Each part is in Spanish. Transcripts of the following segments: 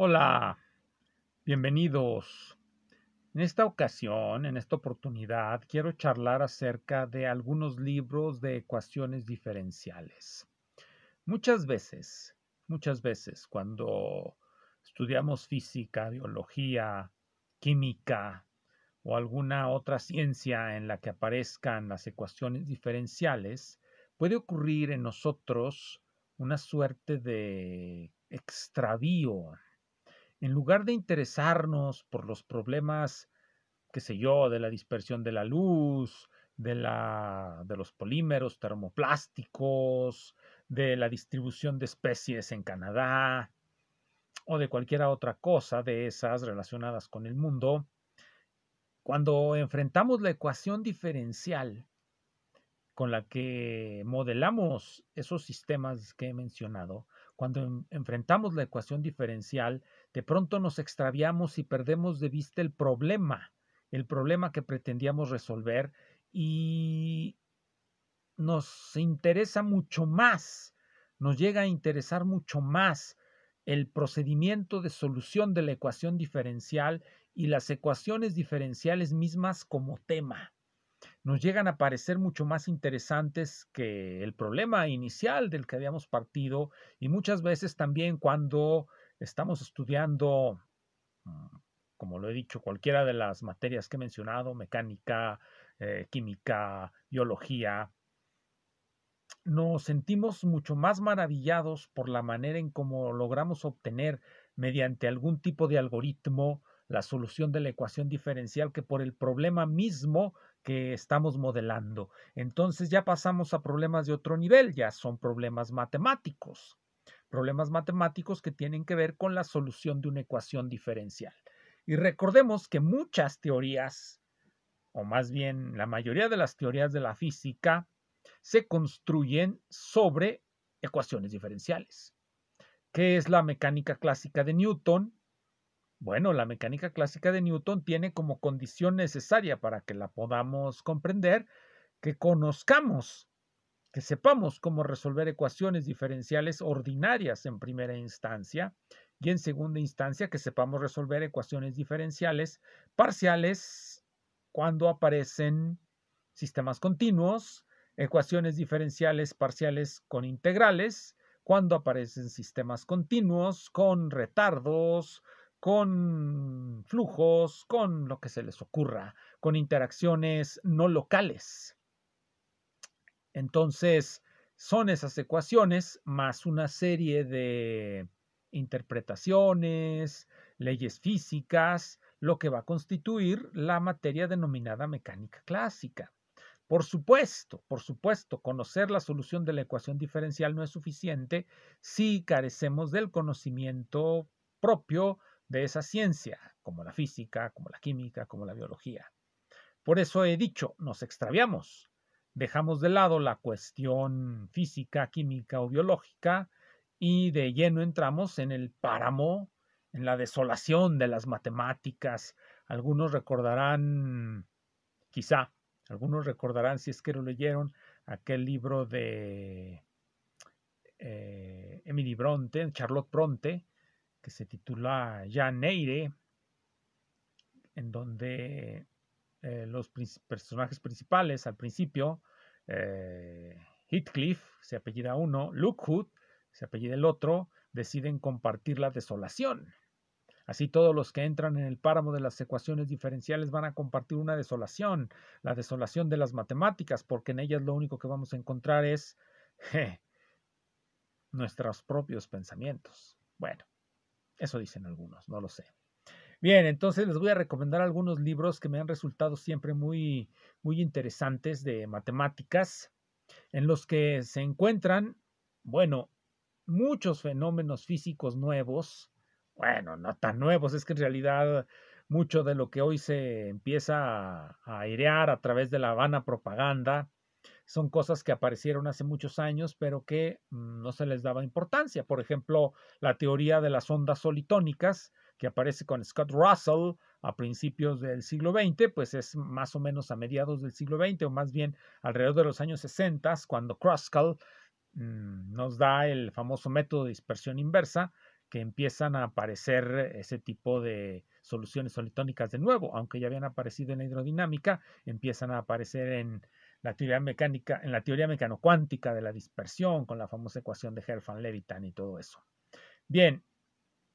Hola, bienvenidos. En esta ocasión, en esta oportunidad, quiero charlar acerca de algunos libros de ecuaciones diferenciales. Muchas veces, muchas veces, cuando estudiamos física, biología, química o alguna otra ciencia en la que aparezcan las ecuaciones diferenciales, puede ocurrir en nosotros una suerte de extravío en lugar de interesarnos por los problemas, qué sé yo, de la dispersión de la luz, de, de los polímeros termoplásticos, de la distribución de especies en Canadá o de cualquier otra cosa de esas relacionadas con el mundo, cuando enfrentamos la ecuación diferencial con la que modelamos esos sistemas que he mencionado, cuando enfrentamos la ecuación diferencial, de pronto nos extraviamos y perdemos de vista el problema, el problema que pretendíamos resolver y nos interesa mucho más, nos llega a interesar mucho más el procedimiento de solución de la ecuación diferencial y las ecuaciones diferenciales mismas como tema nos llegan a parecer mucho más interesantes que el problema inicial del que habíamos partido y muchas veces también cuando estamos estudiando, mm, como lo he dicho, cualquiera de las materias que he mencionado, mecánica, eh, química, biología, nos sentimos mucho más maravillados por la manera en cómo logramos obtener mediante algún tipo de algoritmo la solución de la ecuación diferencial que por el problema mismo que estamos modelando. Entonces ya pasamos a problemas de otro nivel, ya son problemas matemáticos, problemas matemáticos que tienen que ver con la solución de una ecuación diferencial. Y recordemos que muchas teorías, o más bien la mayoría de las teorías de la física, se construyen sobre ecuaciones diferenciales. ¿Qué es la mecánica clásica de Newton? Bueno, la mecánica clásica de Newton tiene como condición necesaria para que la podamos comprender, que conozcamos, que sepamos cómo resolver ecuaciones diferenciales ordinarias en primera instancia y en segunda instancia que sepamos resolver ecuaciones diferenciales parciales cuando aparecen sistemas continuos, ecuaciones diferenciales parciales con integrales, cuando aparecen sistemas continuos con retardos, con flujos, con lo que se les ocurra, con interacciones no locales. Entonces, son esas ecuaciones más una serie de interpretaciones, leyes físicas, lo que va a constituir la materia denominada mecánica clásica. Por supuesto, por supuesto, conocer la solución de la ecuación diferencial no es suficiente si carecemos del conocimiento propio de esa ciencia, como la física, como la química, como la biología. Por eso he dicho, nos extraviamos, dejamos de lado la cuestión física, química o biológica y de lleno entramos en el páramo, en la desolación de las matemáticas. Algunos recordarán, quizá, algunos recordarán, si es que lo leyeron, aquel libro de eh, Emily Bronte, Charlotte Bronte, que se titula Ya en donde eh, los personajes principales al principio, eh, Heathcliff se apellida uno, Hood se apellida el otro, deciden compartir la desolación. Así todos los que entran en el páramo de las ecuaciones diferenciales van a compartir una desolación, la desolación de las matemáticas, porque en ellas lo único que vamos a encontrar es nuestros propios pensamientos. Bueno, eso dicen algunos, no lo sé. Bien, entonces les voy a recomendar algunos libros que me han resultado siempre muy, muy interesantes de matemáticas, en los que se encuentran, bueno, muchos fenómenos físicos nuevos, bueno, no tan nuevos, es que en realidad mucho de lo que hoy se empieza a, airear a través de la vana propaganda, son cosas que aparecieron hace muchos años, pero que mm, no se les daba importancia. Por ejemplo, la teoría de las ondas solitónicas, que aparece con Scott Russell a principios del siglo XX, pues es más o menos a mediados del siglo XX, o más bien alrededor de los años 60, cuando Kruskal mm, nos da el famoso método de dispersión inversa, que empiezan a aparecer ese tipo de soluciones solitónicas de nuevo, aunque ya habían aparecido en la hidrodinámica, empiezan a aparecer en la teoría mecánica, en la teoría mecanocuántica de la dispersión, con la famosa ecuación de Herfan-Levitan y todo eso. Bien,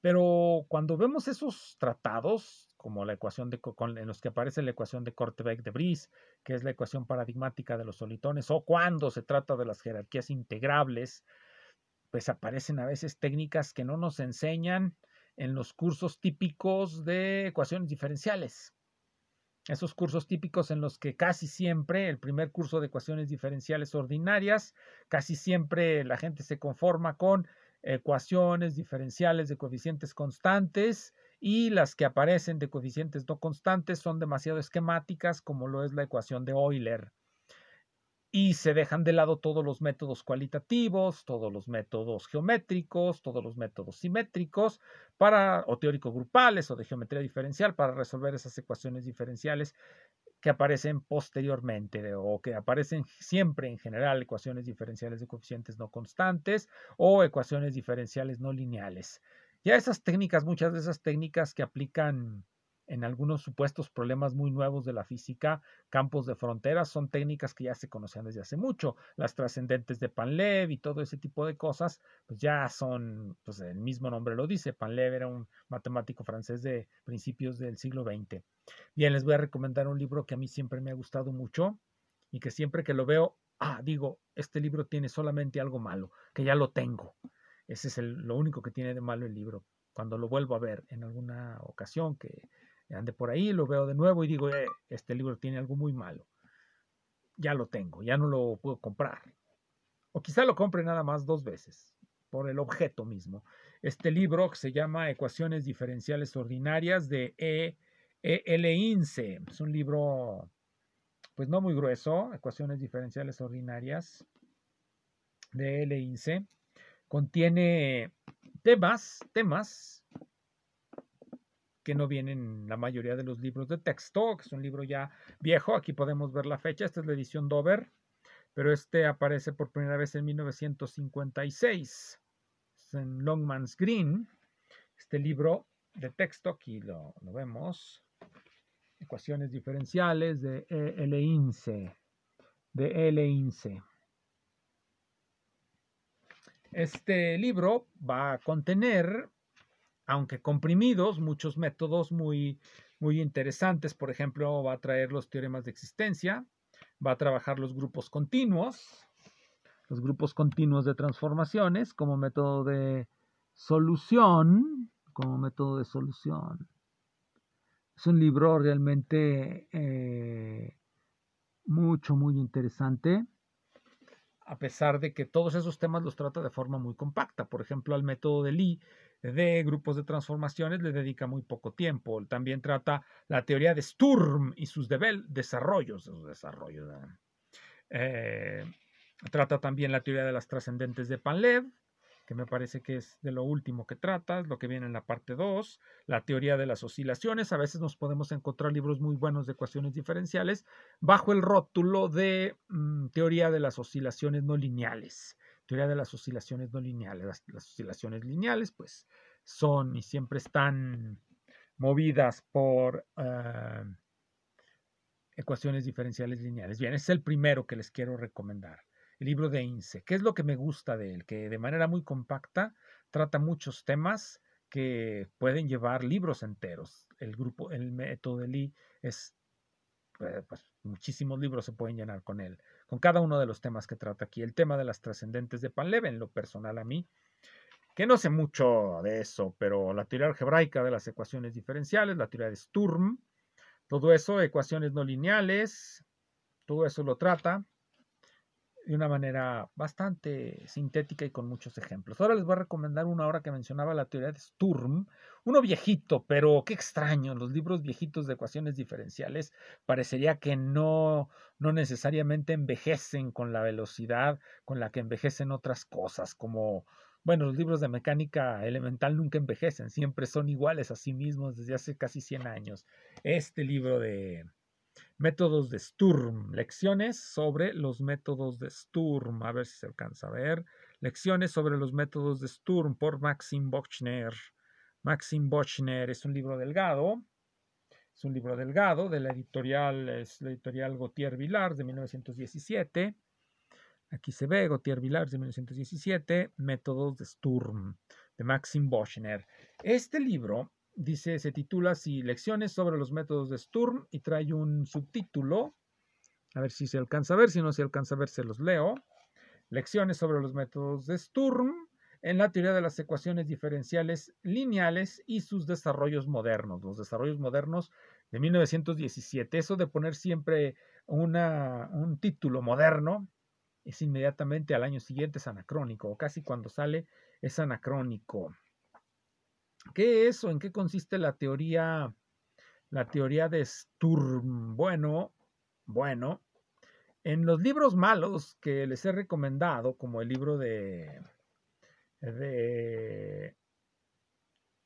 pero cuando vemos esos tratados, como la ecuación de, en los que aparece la ecuación de Korteweg de Brice, que es la ecuación paradigmática de los solitones, o cuando se trata de las jerarquías integrables, pues aparecen a veces técnicas que no nos enseñan en los cursos típicos de ecuaciones diferenciales esos cursos típicos en los que casi siempre el primer curso de ecuaciones diferenciales ordinarias, casi siempre la gente se conforma con ecuaciones diferenciales de coeficientes constantes y las que aparecen de coeficientes no constantes son demasiado esquemáticas como lo es la ecuación de Euler y se dejan de lado todos los métodos cualitativos, todos los métodos geométricos, todos los métodos simétricos para o teórico grupales o de geometría diferencial para resolver esas ecuaciones diferenciales que aparecen posteriormente o que aparecen siempre en general ecuaciones diferenciales de coeficientes no constantes o ecuaciones diferenciales no lineales. Ya esas técnicas, muchas de esas técnicas que aplican en algunos supuestos problemas muy nuevos de la física, campos de fronteras son técnicas que ya se conocían desde hace mucho, las trascendentes de Panlev y todo ese tipo de cosas, pues ya son, pues el mismo nombre lo dice, Panlev era un matemático francés de principios del siglo XX. Bien, les voy a recomendar un libro que a mí siempre me ha gustado mucho y que siempre que lo veo, ah, digo, este libro tiene solamente algo malo, que ya lo tengo. Ese es el, lo único que tiene de malo el libro. Cuando lo vuelvo a ver en alguna ocasión que ande por ahí, lo veo de nuevo y digo, eh, este libro tiene algo muy malo. Ya lo tengo, ya no lo puedo comprar. O quizá lo compre nada más dos veces, por el objeto mismo. Este libro que se llama Ecuaciones Diferenciales Ordinarias de E. e. Es un libro, pues no muy grueso, Ecuaciones Diferenciales Ordinarias de e. L. Contiene temas, temas que no vienen la mayoría de los libros de texto, que es un libro ya viejo. Aquí podemos ver la fecha. Esta es la edición Dover, pero este aparece por primera vez en 1956 es en Longman's Green. Este libro de texto, aquí lo, vemos. Ecuaciones diferenciales de e L. De e, L. Este libro va a contener aunque comprimidos, muchos métodos muy, muy interesantes. Por ejemplo, va a traer los teoremas de existencia, va a trabajar los grupos continuos, los grupos continuos de transformaciones como método de solución, como método de solución. Es un libro realmente eh, mucho, muy interesante, a pesar de que todos esos temas los trata de forma muy compacta. Por ejemplo, al método de Lee de grupos de transformaciones le dedica muy poco tiempo. también trata la teoría de Sturm y sus desarrollos. desarrollos eh, trata también la teoría de las trascendentes de Panlev, que me parece que es de lo último que trata, lo que viene en la parte 2, la teoría de las oscilaciones. A veces nos podemos encontrar libros muy buenos de ecuaciones diferenciales bajo el rótulo de mm, teoría de las oscilaciones no lineales de las oscilaciones no lineales. Las, oscilaciones lineales, pues, son y siempre están movidas por ah, ecuaciones diferenciales lineales. Bien, es el primero que les quiero recomendar. El libro de Ince. ¿Qué es lo que me gusta de él? Que de manera muy compacta trata muchos temas que pueden llevar libros enteros. El grupo, el método de Lee es eh, pues, Muchísimos libros se pueden llenar con él, con cada uno de los temas que trata aquí. El tema de las trascendentes de Panleven, en lo personal a mí, que no sé mucho de eso, pero la teoría algebraica de las ecuaciones diferenciales, la teoría de Sturm, todo eso, ecuaciones no lineales, todo eso lo trata de una manera bastante sintética y con muchos ejemplos. Ahora les voy a recomendar una obra que mencionaba la teoría de Sturm, uno viejito, pero qué extraño, los libros viejitos de ecuaciones diferenciales parecería que no, no necesariamente envejecen con la velocidad con la que envejecen otras cosas, como bueno, los libros de mecánica elemental nunca envejecen, siempre son iguales a sí mismos desde hace casi 100 años. Este libro de, Métodos de Sturm. Lecciones sobre los métodos de Sturm. A ver si se alcanza a ver. Lecciones sobre los métodos de Sturm por Maxim Bochner. Maxim Bochner es un libro delgado. Es un libro delgado de la editorial, es la editorial Gautier Vilar de 1917. Aquí se ve Gautier Vilar de 1917, Métodos de Sturm, de Maxim Bochner. Este libro dice, se titula así, Lecciones sobre los métodos de Sturm y trae un subtítulo. A ver si se alcanza a ver, si no se alcanza a ver, se los leo. Lecciones sobre los métodos de Sturm en la teoría de las ecuaciones diferenciales lineales y sus desarrollos modernos, los desarrollos modernos de 1917. Eso de poner siempre un título moderno es inmediatamente al año siguiente es anacrónico, o casi cuando sale es anacrónico. ¿Qué es o en qué consiste la teoría, la teoría de Sturm? Bueno, bueno, en los libros malos que les he recomendado, como el libro de, de,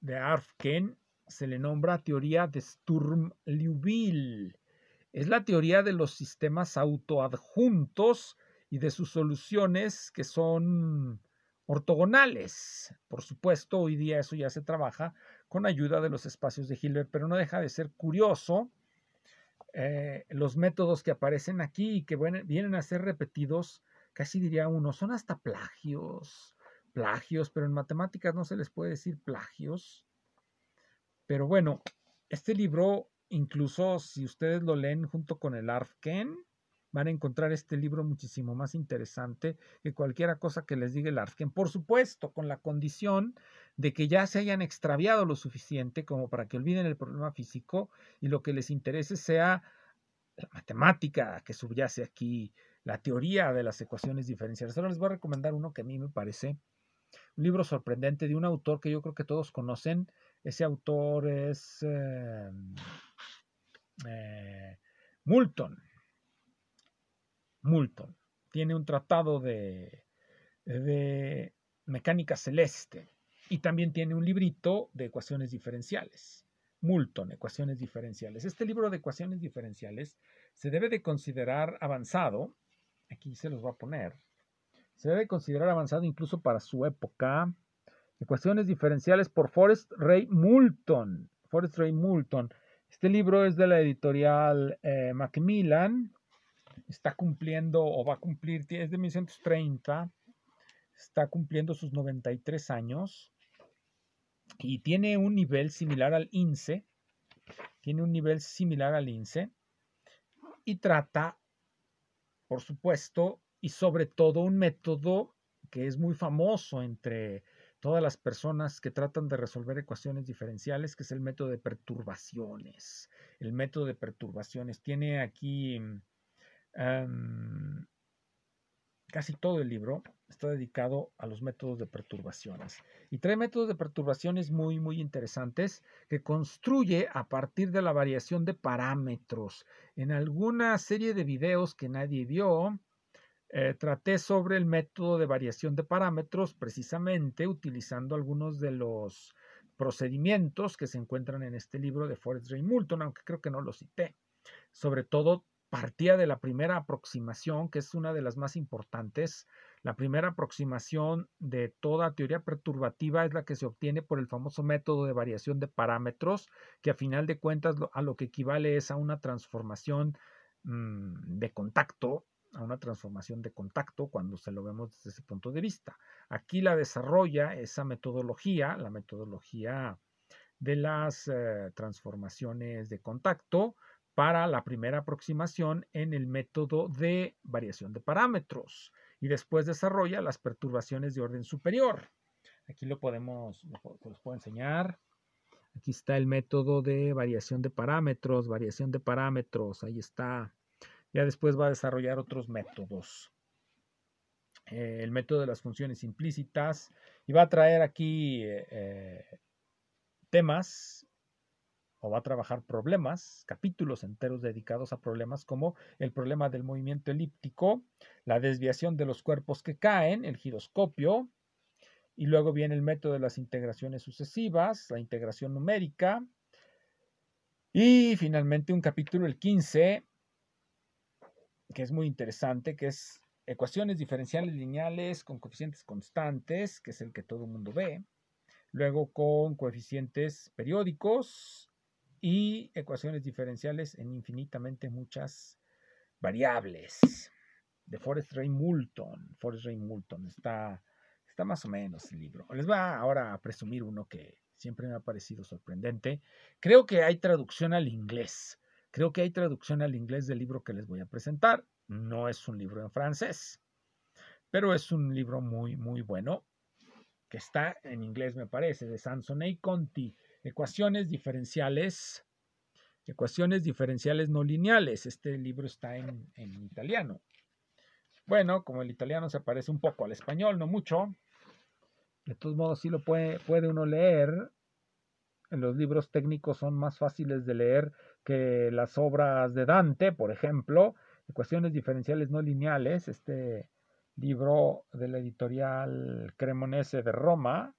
de Arfken, se le nombra teoría de Sturm-Liouville. Es la teoría de los sistemas autoadjuntos y de sus soluciones que son ortogonales. Por supuesto, hoy día eso ya se trabaja con ayuda de los espacios de Hilbert, pero no deja de ser curioso eh, los métodos que aparecen aquí y que vienen a ser repetidos, casi diría uno, son hasta plagios, plagios, pero en matemáticas no se les puede decir plagios. Pero bueno, este libro, incluso si ustedes lo leen junto con el ARFKEN, van a encontrar este libro muchísimo más interesante que cualquier cosa que les diga el Por supuesto, con la condición de que ya se hayan extraviado lo suficiente como para que olviden el problema físico y lo que les interese sea la matemática que subyace aquí, la teoría de las ecuaciones diferenciales. Ahora les voy a recomendar uno que a mí me parece un libro sorprendente de un autor que yo creo que todos conocen. Ese autor es Moulton. Em, eh, Moulton. Tiene un tratado de, mecánica celeste y también tiene un librito de ecuaciones diferenciales. Moulton, ecuaciones diferenciales. Este libro de ecuaciones diferenciales se debe de considerar avanzado. Aquí se los va a poner. Se debe considerar avanzado incluso para su época. Ecuaciones diferenciales por Forrest Ray Moulton. Forrest Ray Moulton. Este libro es de la editorial eh, Macmillan está cumpliendo o va a cumplir, es de 1930, está cumpliendo sus 93 años y tiene un nivel similar al INSE, tiene un nivel similar al INSE y trata, por supuesto, y sobre todo un método que es muy famoso entre todas las personas que tratan de resolver ecuaciones diferenciales, que es el método de perturbaciones. El método de perturbaciones tiene aquí mm, Em, casi todo el libro está dedicado a los métodos de perturbaciones. Y trae métodos de perturbaciones muy, muy interesantes que construye a partir de la variación de parámetros. En alguna serie de videos que nadie vio, eh, traté sobre el método de variación de parámetros, precisamente utilizando algunos de los procedimientos que se encuentran en este libro de Forrest Ray Moulton, aunque creo que no lo cité. Sobre todo partía de la primera aproximación, que es una de las más importantes. La primera aproximación de toda teoría perturbativa es la que se obtiene por el famoso método de variación de parámetros, que a final de cuentas a lo que equivale es a una transformación mm, de contacto, a una transformación de contacto cuando se lo vemos desde ese punto de vista. Aquí la desarrolla esa metodología, la metodología de las eh, transformaciones de contacto, para la primera aproximación en el método de variación de parámetros y después desarrolla las perturbaciones de orden superior. Aquí lo podemos, los puedo enseñar. Aquí está el método de variación de parámetros, variación de parámetros, ahí está. Ya después va a desarrollar otros métodos. Eh, el método de las funciones implícitas y va a traer aquí eh, eh, temas o va a trabajar problemas, capítulos enteros dedicados a problemas como el problema del movimiento elíptico, la desviación de los cuerpos que caen, el giroscopio, y luego viene el método de las integraciones sucesivas, la integración numérica, y finalmente un capítulo, el 15, que es muy interesante, que es ecuaciones diferenciales lineales con coeficientes constantes, que es el que todo el mundo ve, luego con coeficientes periódicos, y ecuaciones diferenciales en infinitamente muchas variables. De Forrest Ray Moulton. Forrest Ray Moulton está, está más o menos el libro. Les voy ahora a presumir uno que siempre me ha parecido sorprendente. Creo que hay traducción al inglés. Creo que hay traducción al inglés del libro que les voy a presentar. No es un libro en francés, pero es un libro muy, muy bueno que está en inglés, me parece, de y Conti ecuaciones diferenciales, ecuaciones diferenciales no lineales. Este libro está en, italiano. Bueno, como el italiano se parece un poco al español, no mucho, de todos modos sí lo puede, puede uno leer. En los libros técnicos son más fáciles de leer que las obras de Dante, por ejemplo, ecuaciones diferenciales no lineales, este libro de la editorial Cremonese de Roma,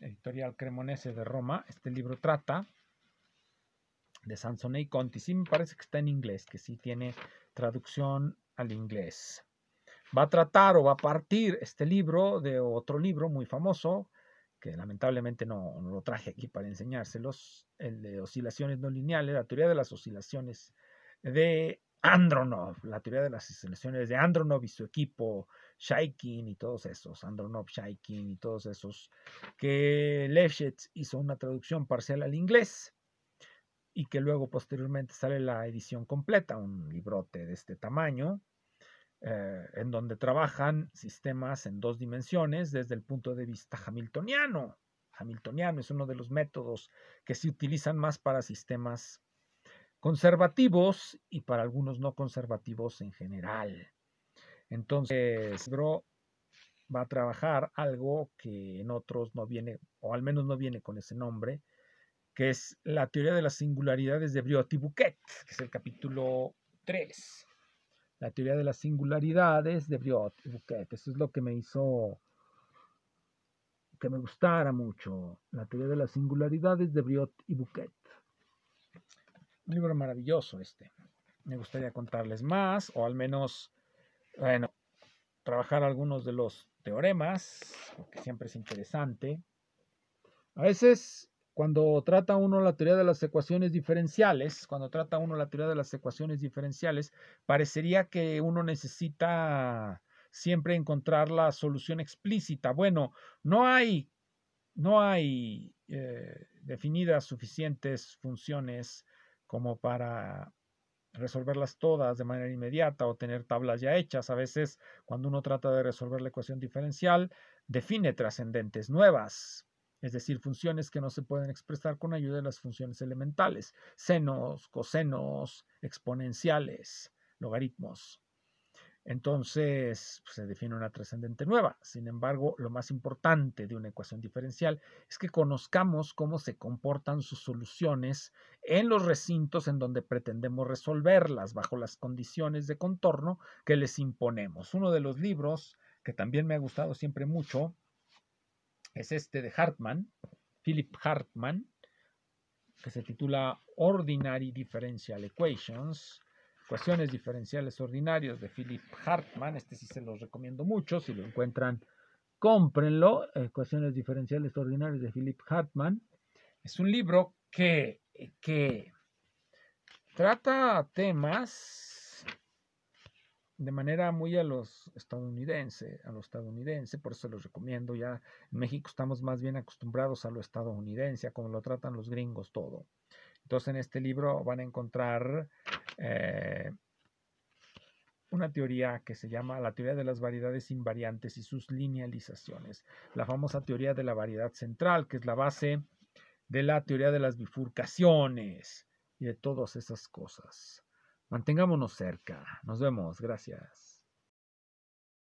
editorial Cremonese de Roma. Este libro trata de Sansone y Conti. Sí, me parece que está en inglés, que sí tiene traducción al inglés. Va a tratar o va a partir este libro de otro libro muy famoso, que lamentablemente no, no lo traje aquí para enseñárselos, el de oscilaciones no lineales, la teoría de las oscilaciones de Andronov, la teoría de las instalaciones de Andronov y su equipo, Shaikin y todos esos, Andronov, Shaikin y todos esos, que Lefschetz hizo una traducción parcial al inglés y que luego posteriormente sale la edición completa, un librote de este tamaño, eh, en donde trabajan sistemas en dos dimensiones desde el punto de vista hamiltoniano. Hamiltoniano es uno de los métodos que se utilizan más para sistemas conservativos y para algunos no conservativos en general. Entonces, Bro va a trabajar algo que en otros no viene, o al menos no viene con ese nombre, que es la teoría de las singularidades de Briot y Bouquet, que es el capítulo 3. La teoría de las singularidades de Briot y Bouquet. Eso es lo que me hizo que me gustara mucho. La teoría de las singularidades de Briot y Bouquet. Un libro maravilloso este. Me gustaría contarles más, o al menos, bueno, trabajar algunos de los teoremas, porque siempre es interesante. A veces, cuando trata uno la teoría de las ecuaciones diferenciales, cuando trata uno la teoría de las ecuaciones diferenciales, parecería que uno necesita siempre encontrar la solución explícita. Bueno, no hay, no hay eh, definidas suficientes funciones como para resolverlas todas de manera inmediata o tener tablas ya hechas. A veces, cuando uno trata de resolver la ecuación diferencial, define trascendentes nuevas, es decir, funciones que no se pueden expresar con ayuda de las funciones elementales, senos, cosenos, exponenciales, logaritmos. Entonces pues, se define una trascendente nueva. Sin embargo, lo más importante de una ecuación diferencial es que conozcamos cómo se comportan sus soluciones en los recintos en donde pretendemos resolverlas bajo las condiciones de contorno que les imponemos. Uno de los libros que también me ha gustado siempre mucho es este de Hartman, Philip Hartman, que se titula Ordinary Differential Equations Ecuaciones diferenciales ordinarias de Philip Hartman. Este sí se los recomiendo mucho. Si lo encuentran, cómprenlo. Ecuaciones diferenciales ordinarias de Philip Hartman. Es un libro que, trata temas de manera muy a los estadounidenses. a los estadounidense, por eso los recomiendo. Ya en México estamos más bien acostumbrados a lo estadounidense, a cómo lo tratan los gringos todo. Entonces en este libro van a encontrar eh, una teoría que se llama la teoría de las variedades invariantes y sus linealizaciones, la famosa teoría de la variedad central, que es la base de la teoría de las bifurcaciones y de todas esas cosas. Mantengámonos cerca. Nos vemos. Gracias.